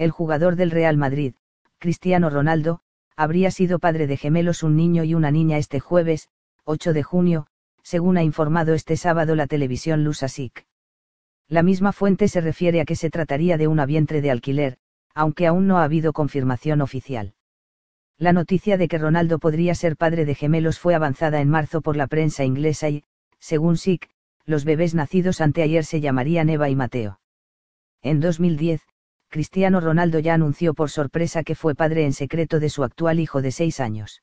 el jugador del Real Madrid, Cristiano Ronaldo, habría sido padre de gemelos un niño y una niña este jueves, 8 de junio, según ha informado este sábado la televisión Lusa SIC. La misma fuente se refiere a que se trataría de una vientre de alquiler, aunque aún no ha habido confirmación oficial. La noticia de que Ronaldo podría ser padre de gemelos fue avanzada en marzo por la prensa inglesa y, según SIC, los bebés nacidos anteayer se llamarían Eva y Mateo. En 2010, Cristiano Ronaldo ya anunció por sorpresa que fue padre en secreto de su actual hijo de seis años.